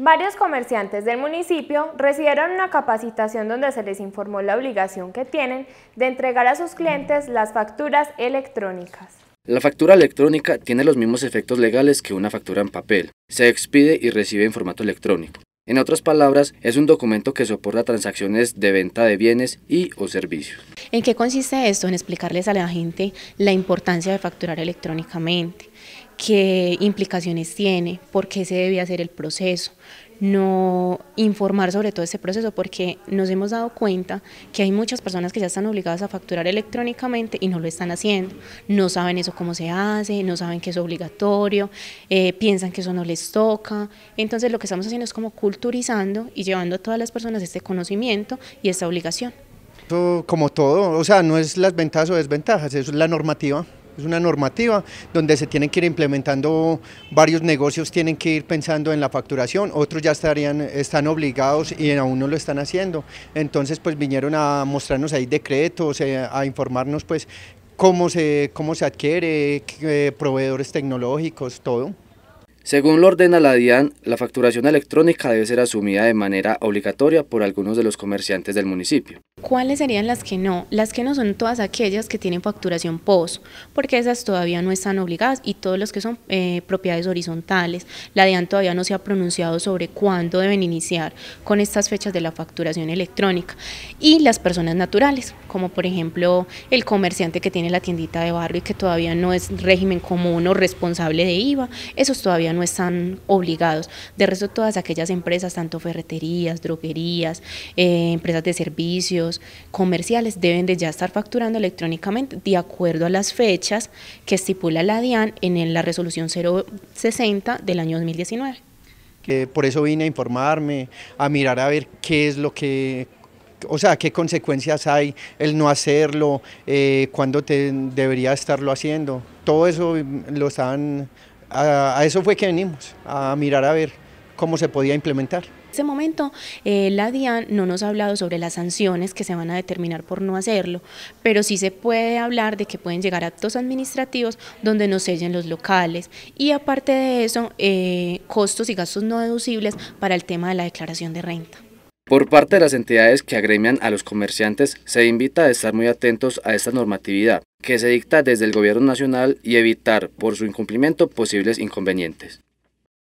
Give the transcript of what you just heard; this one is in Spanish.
Varios comerciantes del municipio recibieron una capacitación donde se les informó la obligación que tienen de entregar a sus clientes las facturas electrónicas. La factura electrónica tiene los mismos efectos legales que una factura en papel. Se expide y recibe en formato electrónico. En otras palabras, es un documento que soporta transacciones de venta de bienes y o servicios. ¿En qué consiste esto? En explicarles a la gente la importancia de facturar electrónicamente, qué implicaciones tiene, por qué se debe hacer el proceso, no informar sobre todo este proceso porque nos hemos dado cuenta que hay muchas personas que ya están obligadas a facturar electrónicamente y no lo están haciendo, no saben eso cómo se hace, no saben que es obligatorio, eh, piensan que eso no les toca, entonces lo que estamos haciendo es como culturizando y llevando a todas las personas este conocimiento y esta obligación como todo, o sea, no es las ventajas o desventajas, es la normativa. Es una normativa donde se tienen que ir implementando varios negocios, tienen que ir pensando en la facturación, otros ya estarían, están obligados y aún no lo están haciendo. Entonces, pues vinieron a mostrarnos ahí decretos, eh, a informarnos pues cómo se, cómo se adquiere, eh, proveedores tecnológicos, todo. Según lo ordena la DIAN, la facturación electrónica debe ser asumida de manera obligatoria por algunos de los comerciantes del municipio. ¿Cuáles serían las que no? Las que no son todas aquellas que tienen facturación POS, porque esas todavía no están obligadas y todos los que son eh, propiedades horizontales. La DEAN todavía no se ha pronunciado sobre cuándo deben iniciar con estas fechas de la facturación electrónica. Y las personas naturales, como por ejemplo el comerciante que tiene la tiendita de barrio y que todavía no es régimen común o responsable de IVA, esos todavía no están obligados. De resto, todas aquellas empresas, tanto ferreterías, droguerías, eh, empresas de servicios, comerciales deben de ya estar facturando electrónicamente de acuerdo a las fechas que estipula la DIAN en la resolución 060 del año 2019. por eso vine a informarme, a mirar a ver qué es lo que, o sea, qué consecuencias hay el no hacerlo, eh, cuándo te debería estarlo haciendo. Todo eso mm, lo están, a eso fue que venimos, a mirar a ver cómo se podía implementar. Este momento eh, la DIAN no nos ha hablado sobre las sanciones que se van a determinar por no hacerlo, pero sí se puede hablar de que pueden llegar actos administrativos donde nos sellen los locales y aparte de eso, eh, costos y gastos no deducibles para el tema de la declaración de renta. Por parte de las entidades que agremian a los comerciantes, se invita a estar muy atentos a esta normatividad que se dicta desde el Gobierno Nacional y evitar, por su incumplimiento, posibles inconvenientes.